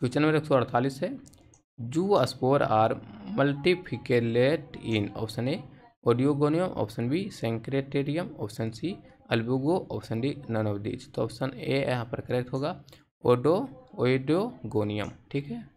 question number एक सौ अड़तालीस है zoospore are multiflagellate in option A oedogonium option B synchytrium option C albugo option D none of these तो option A यहाँ पर correct होगा ओडो ओडोगोनियम ठीक है